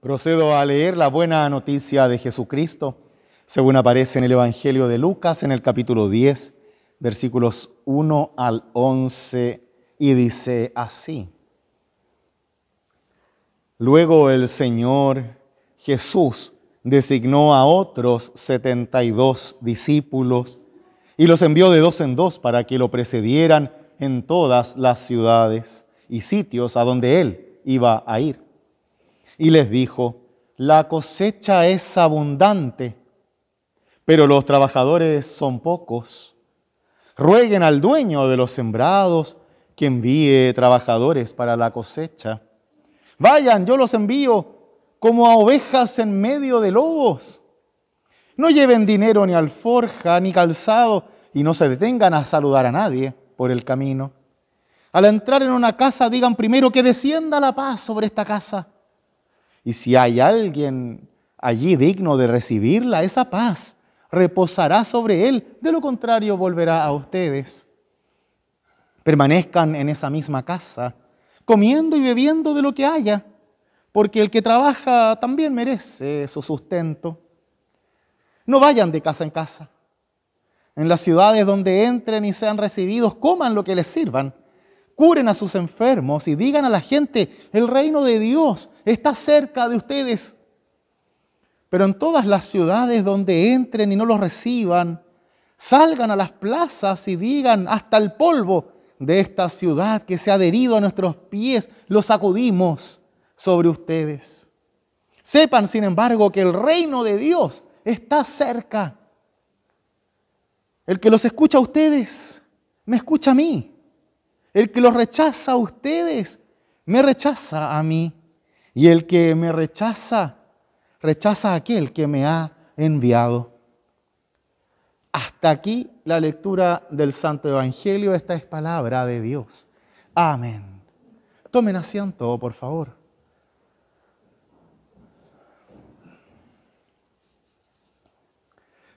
Procedo a leer la buena noticia de Jesucristo, según aparece en el Evangelio de Lucas en el capítulo 10, versículos 1 al 11, y dice así. Luego el Señor Jesús designó a otros 72 discípulos y los envió de dos en dos para que lo precedieran en todas las ciudades y sitios a donde él iba a ir y les dijo, la cosecha es abundante, pero los trabajadores son pocos. Rueguen al dueño de los sembrados que envíe trabajadores para la cosecha. Vayan, yo los envío como a ovejas en medio de lobos. No lleven dinero ni alforja ni calzado y no se detengan a saludar a nadie por el camino. Al entrar en una casa digan primero que descienda la paz sobre esta casa y si hay alguien allí digno de recibirla, esa paz reposará sobre él. De lo contrario, volverá a ustedes. Permanezcan en esa misma casa, comiendo y bebiendo de lo que haya, porque el que trabaja también merece su sustento. No vayan de casa en casa. En las ciudades donde entren y sean recibidos, coman lo que les sirvan curen a sus enfermos y digan a la gente, el reino de Dios está cerca de ustedes. Pero en todas las ciudades donde entren y no los reciban, salgan a las plazas y digan, hasta el polvo de esta ciudad que se ha adherido a nuestros pies, lo sacudimos sobre ustedes. Sepan, sin embargo, que el reino de Dios está cerca. El que los escucha a ustedes, me escucha a mí. El que los rechaza a ustedes, me rechaza a mí. Y el que me rechaza, rechaza a aquel que me ha enviado. Hasta aquí la lectura del Santo Evangelio. Esta es palabra de Dios. Amén. Tomen asiento, por favor.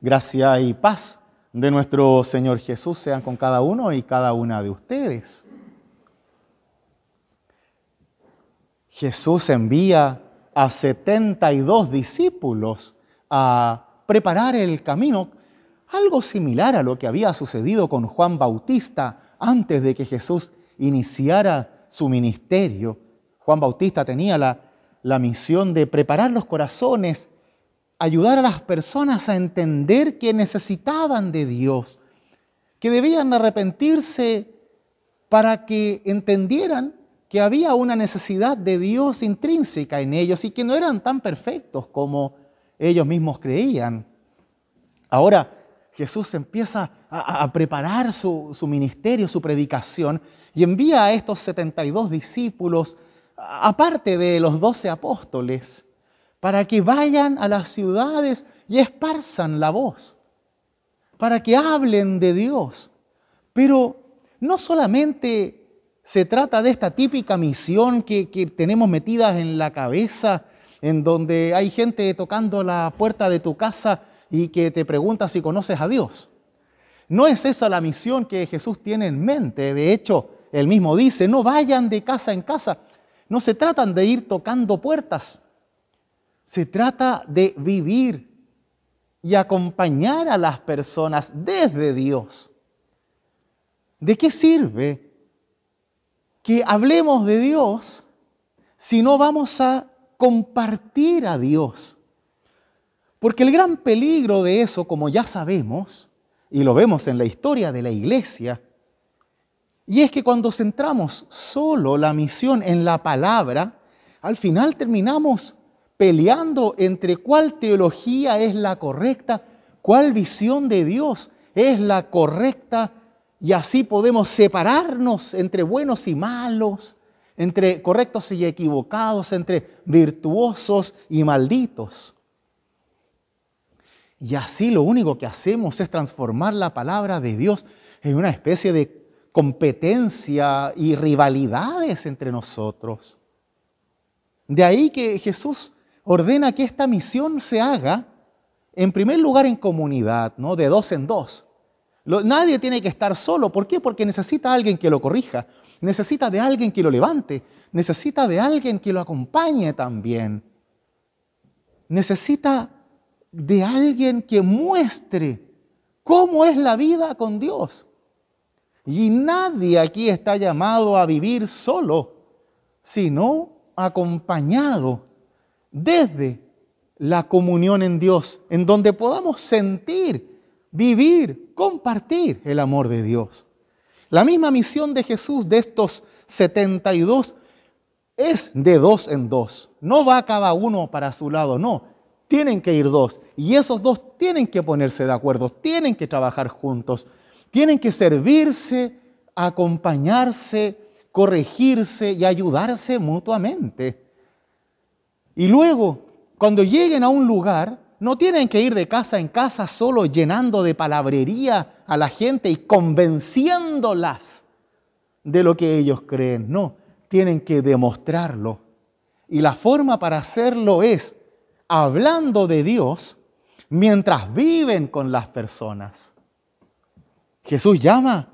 Gracia y paz de nuestro Señor Jesús sean con cada uno y cada una de ustedes. Jesús envía a 72 discípulos a preparar el camino, algo similar a lo que había sucedido con Juan Bautista antes de que Jesús iniciara su ministerio. Juan Bautista tenía la, la misión de preparar los corazones, ayudar a las personas a entender que necesitaban de Dios, que debían arrepentirse para que entendieran que había una necesidad de Dios intrínseca en ellos y que no eran tan perfectos como ellos mismos creían. Ahora Jesús empieza a, preparar su, su, ministerio, su predicación, y envía a estos 72 discípulos, aparte de los 12 apóstoles, para que vayan a las ciudades y esparzan la voz, para que hablen de Dios. Pero no solamente se trata de esta típica misión que, tenemos metidas en la cabeza, en donde hay gente tocando la puerta de tu casa y que te pregunta si conoces a Dios. No es esa la misión que Jesús tiene en mente. De hecho, él mismo dice, no vayan de casa en casa. No se tratan de ir tocando puertas. Se trata de vivir y acompañar a las personas desde Dios. ¿De qué sirve que hablemos de Dios si no vamos a compartir a Dios. Porque el gran peligro de eso, como ya sabemos, y lo vemos en la historia de la iglesia, y es que cuando centramos solo la misión en la palabra, al final terminamos peleando entre cuál teología es la correcta, cuál visión de Dios es la correcta y así podemos separarnos entre buenos y malos, entre correctos y equivocados, entre virtuosos y malditos. Y así lo único que hacemos es transformar la palabra de Dios en una especie de competencia y rivalidades entre nosotros. De ahí que Jesús ordena que esta misión se haga, en primer lugar, en comunidad, ¿no? de dos en dos, nadie tiene que estar solo. ¿Por qué? Porque necesita a alguien que lo corrija, necesita de alguien que lo levante, necesita de alguien que lo acompañe también. Necesita de alguien que muestre cómo es la vida con Dios. Y nadie aquí está llamado a vivir solo, sino acompañado desde la comunión en Dios, en donde podamos sentir vivir, compartir el amor de Dios. La misma misión de Jesús de estos 72 es de dos en dos. No va cada uno para su lado, no. Tienen que ir dos. Y esos dos tienen que ponerse de acuerdo, tienen que trabajar juntos, tienen que servirse, acompañarse, corregirse y ayudarse mutuamente. Y luego, cuando lleguen a un lugar, no tienen que ir de casa en casa solo llenando de palabrería a la gente y convenciéndolas de lo que ellos creen. No, tienen que demostrarlo. Y la forma para hacerlo es hablando de Dios mientras viven con las personas. Jesús llama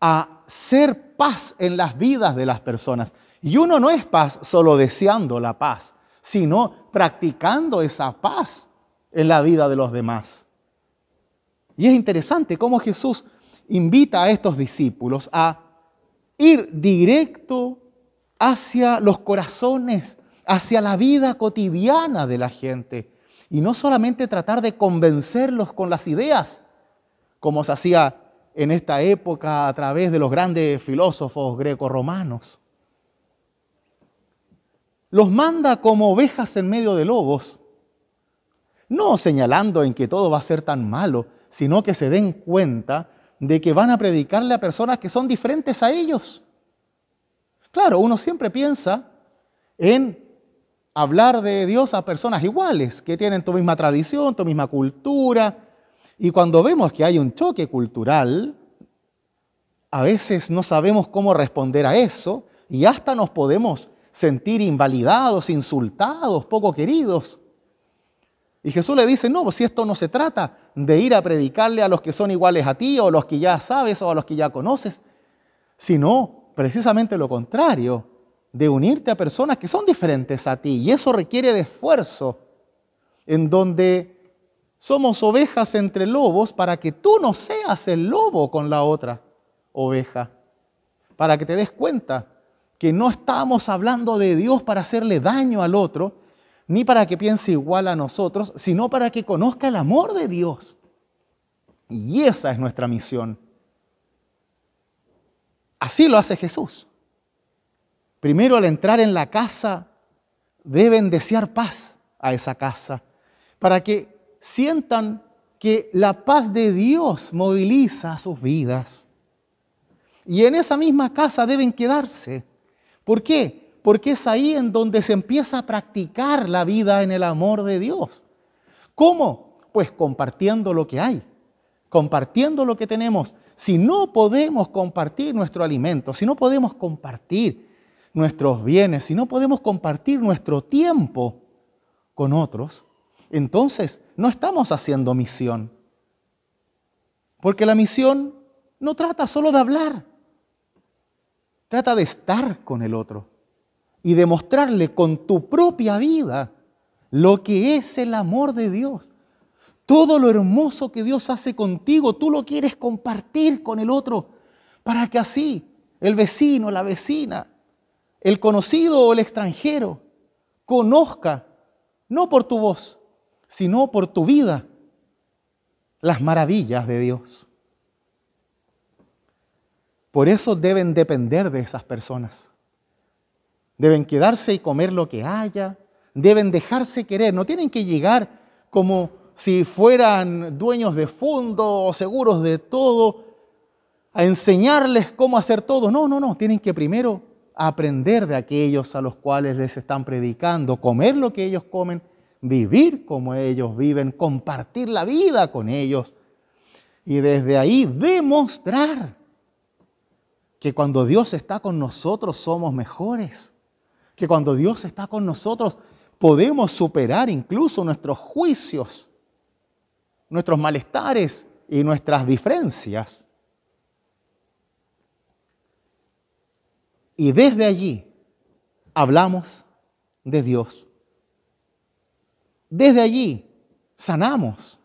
a ser paz en las vidas de las personas. Y uno no es paz solo deseando la paz sino practicando esa paz en la vida de los demás. Y es interesante cómo Jesús invita a estos discípulos a ir directo hacia los corazones, hacia la vida cotidiana de la gente. Y no solamente tratar de convencerlos con las ideas, como se hacía en esta época a través de los grandes filósofos romanos los manda como ovejas en medio de lobos, no señalando en que todo va a ser tan malo, sino que se den cuenta de que van a predicarle a personas que son diferentes a ellos. Claro, uno siempre piensa en hablar de Dios a personas iguales, que tienen tu misma tradición, tu misma cultura, y cuando vemos que hay un choque cultural, a veces no sabemos cómo responder a eso y hasta nos podemos sentir invalidados, insultados, poco queridos. Y Jesús le dice, no, pues si esto no se trata de ir a predicarle a los que son iguales a ti o a los que ya sabes o a los que ya conoces, sino precisamente lo contrario, de unirte a personas que son diferentes a ti. Y eso requiere de esfuerzo, en donde somos ovejas entre lobos para que tú no seas el lobo con la otra oveja, para que te des cuenta que no estamos hablando de Dios para hacerle daño al otro, ni para que piense igual a nosotros, sino para que conozca el amor de Dios. Y esa es nuestra misión. Así lo hace Jesús. Primero al entrar en la casa, deben desear paz a esa casa, para que sientan que la paz de Dios moviliza sus vidas. Y en esa misma casa deben quedarse ¿Por qué? Porque es ahí en donde se empieza a practicar la vida en el amor de Dios. ¿Cómo? Pues compartiendo lo que hay, compartiendo lo que tenemos. Si no podemos compartir nuestro alimento, si no podemos compartir nuestros bienes, si no podemos compartir nuestro tiempo con otros, entonces no estamos haciendo misión. Porque la misión no trata solo de hablar, Trata de estar con el otro y demostrarle con tu propia vida lo que es el amor de Dios. Todo lo hermoso que Dios hace contigo, tú lo quieres compartir con el otro para que así el vecino, la vecina, el conocido o el extranjero conozca, no por tu voz, sino por tu vida, las maravillas de Dios. Por eso deben depender de esas personas. Deben quedarse y comer lo que haya, deben dejarse querer, no tienen que llegar como si fueran dueños de fondo o seguros de todo, a enseñarles cómo hacer todo. No, no, no, tienen que primero aprender de aquellos a los cuales les están predicando, comer lo que ellos comen, vivir como ellos viven, compartir la vida con ellos y desde ahí demostrar que cuando Dios está con nosotros somos mejores, que cuando Dios está con nosotros podemos superar incluso nuestros juicios, nuestros malestares y nuestras diferencias. Y desde allí hablamos de Dios. Desde allí sanamos.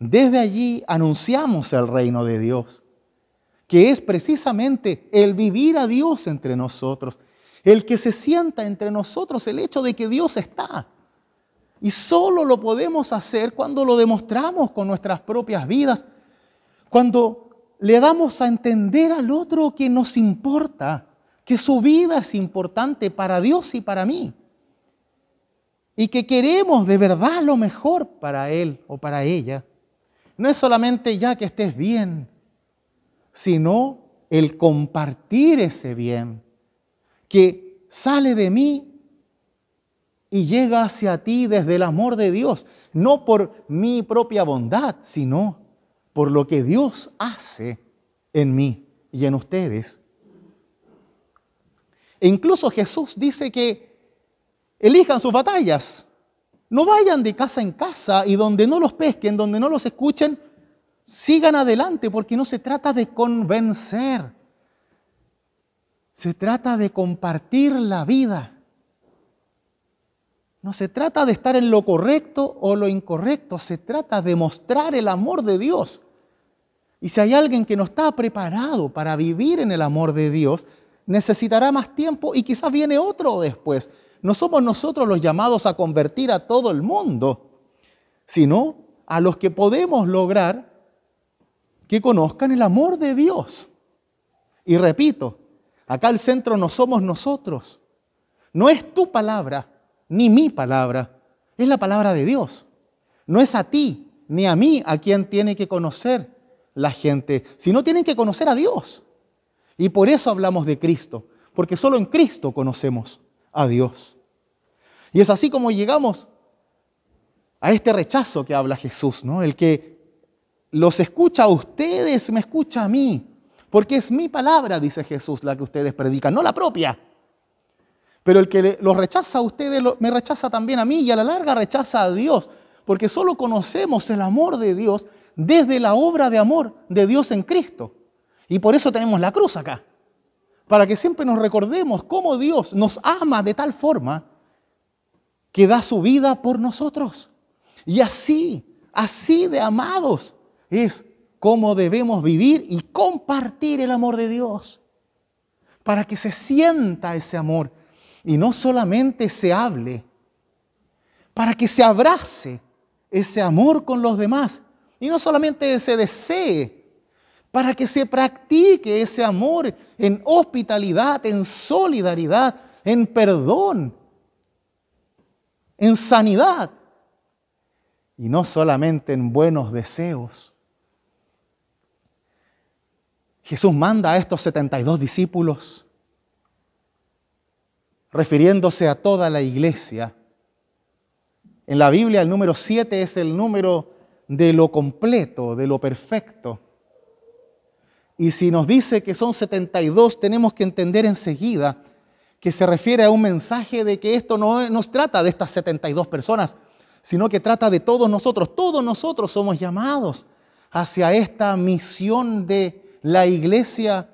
Desde allí anunciamos el reino de Dios que es precisamente el vivir a Dios entre nosotros, el que se sienta entre nosotros, el hecho de que Dios está. Y solo lo podemos hacer cuando lo demostramos con nuestras propias vidas, cuando le damos a entender al otro que nos importa, que su vida es importante para Dios y para mí, y que queremos de verdad lo mejor para él o para ella. No es solamente ya que estés bien, sino el compartir ese bien que sale de mí y llega hacia ti desde el amor de Dios, no por mi propia bondad, sino por lo que Dios hace en mí y en ustedes. E incluso Jesús dice que elijan sus batallas, no vayan de casa en casa y donde no los pesquen, donde no los escuchen, Sigan adelante porque no se trata de convencer. Se trata de compartir la vida. No se trata de estar en lo correcto o lo incorrecto, se trata de mostrar el amor de Dios. Y si hay alguien que no está preparado para vivir en el amor de Dios, necesitará más tiempo y quizás viene otro después. No somos nosotros los llamados a convertir a todo el mundo, sino a los que podemos lograr que conozcan el amor de Dios. Y repito, acá el centro no somos nosotros. No es tu palabra, ni mi palabra. Es la palabra de Dios. No es a ti, ni a mí, a quien tiene que conocer la gente, sino tienen que conocer a Dios. Y por eso hablamos de Cristo, porque solo en Cristo conocemos a Dios. Y es así como llegamos a este rechazo que habla Jesús, ¿no? El que los escucha a ustedes, me escucha a mí, porque es mi palabra, dice Jesús, la que ustedes predican, no la propia. Pero el que los rechaza a ustedes me rechaza también a mí y a la larga rechaza a Dios, porque solo conocemos el amor de Dios desde la obra de amor de Dios en Cristo. Y por eso tenemos la cruz acá, para que siempre nos recordemos cómo Dios nos ama de tal forma que da su vida por nosotros. Y así, así de amados, es cómo debemos vivir y compartir el amor de Dios, para que se sienta ese amor y no solamente se hable, para que se abrace ese amor con los demás y no solamente se desee, para que se practique ese amor en hospitalidad, en solidaridad, en perdón, en sanidad y no solamente en buenos deseos. Jesús manda a estos 72 discípulos, refiriéndose a toda la iglesia. En la Biblia el número 7 es el número de lo completo, de lo perfecto. Y si nos dice que son 72, tenemos que entender enseguida que se refiere a un mensaje de que esto no nos trata de estas 72 personas, sino que trata de todos nosotros. Todos nosotros somos llamados hacia esta misión de la iglesia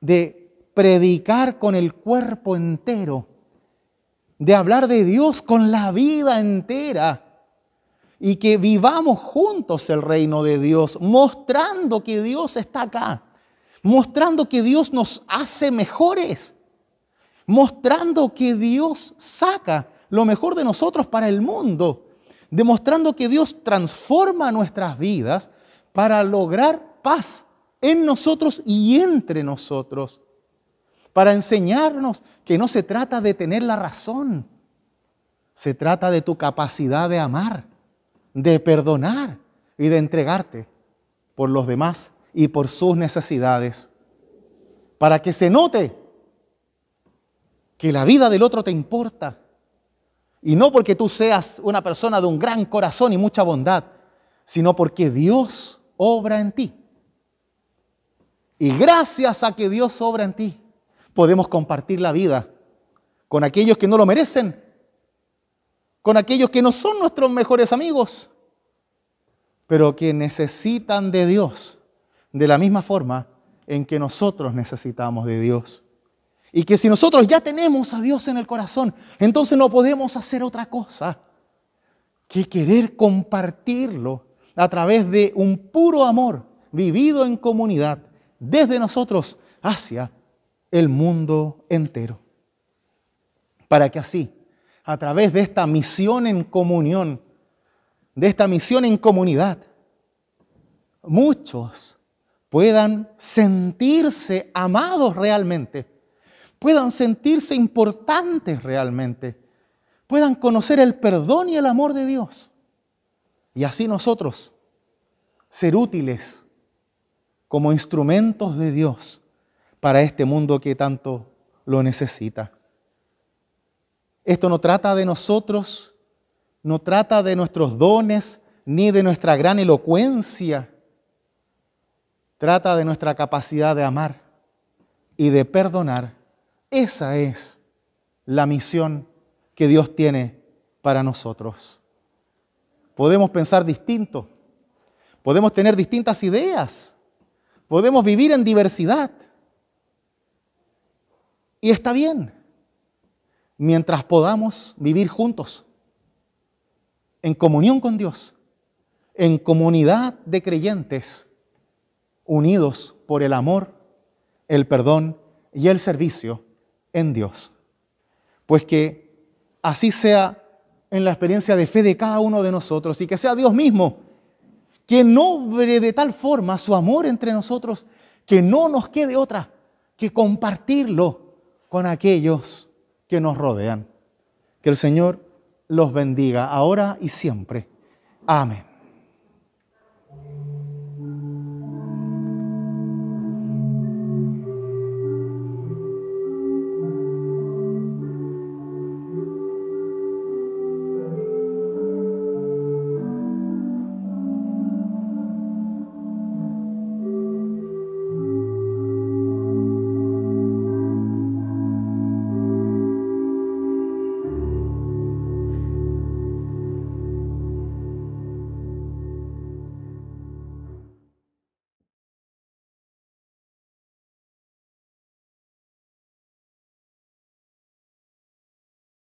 de predicar con el cuerpo entero, de hablar de Dios con la vida entera y que vivamos juntos el reino de Dios, mostrando que Dios está acá, mostrando que Dios nos hace mejores, mostrando que Dios saca lo mejor de nosotros para el mundo, demostrando que Dios transforma nuestras vidas para lograr paz en nosotros y entre nosotros, para enseñarnos que no se trata de tener la razón, se trata de tu capacidad de amar, de perdonar y de entregarte por los demás y por sus necesidades, para que se note que la vida del otro te importa. Y no porque tú seas una persona de un gran corazón y mucha bondad, sino porque Dios obra en ti. Y gracias a que Dios obra en ti, podemos compartir la vida con aquellos que no lo merecen, con aquellos que no son nuestros mejores amigos, pero que necesitan de Dios de la misma forma en que nosotros necesitamos de Dios. Y que si nosotros ya tenemos a Dios en el corazón, entonces no podemos hacer otra cosa que querer compartirlo a través de un puro amor vivido en comunidad desde nosotros hacia el mundo entero. Para que así, a través de esta misión en comunión, de esta misión en comunidad, muchos puedan sentirse amados realmente, puedan sentirse importantes realmente, puedan conocer el perdón y el amor de Dios. Y así nosotros ser útiles como instrumentos de Dios para este mundo que tanto lo necesita. Esto no trata de nosotros, no trata de nuestros dones, ni de nuestra gran elocuencia. Trata de nuestra capacidad de amar y de perdonar. Esa es la misión que Dios tiene para nosotros. Podemos pensar distinto, podemos tener distintas ideas Podemos vivir en diversidad. Y está bien, mientras podamos vivir juntos, en comunión con Dios, en comunidad de creyentes, unidos por el amor, el perdón y el servicio en Dios. Pues que así sea en la experiencia de fe de cada uno de nosotros y que sea Dios mismo que no de tal forma su amor entre nosotros que no nos quede otra que compartirlo con aquellos que nos rodean. Que el Señor los bendiga ahora y siempre. Amén.